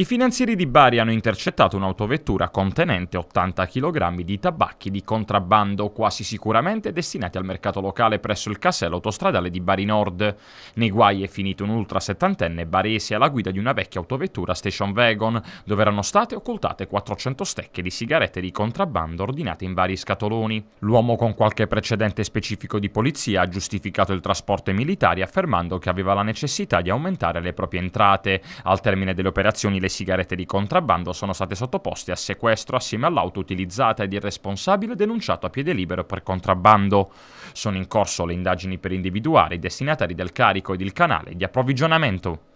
I finanzieri di Bari hanno intercettato un'autovettura contenente 80 kg di tabacchi di contrabbando, quasi sicuramente destinati al mercato locale presso il casello autostradale di Bari Nord. Nei guai è finito un ultra settantenne barese alla guida di una vecchia autovettura Station Wagon, dove erano state occultate 400 stecche di sigarette di contrabbando ordinate in vari scatoloni. L'uomo con qualche precedente specifico di polizia ha giustificato il trasporto ai militari affermando che aveva la necessità di aumentare le proprie entrate. Al termine delle operazioni le sigarette di contrabbando sono state sottoposte a sequestro assieme all'auto utilizzata ed il responsabile denunciato a piede libero per contrabbando. Sono in corso le indagini per individuare i destinatari del carico ed il canale di approvvigionamento.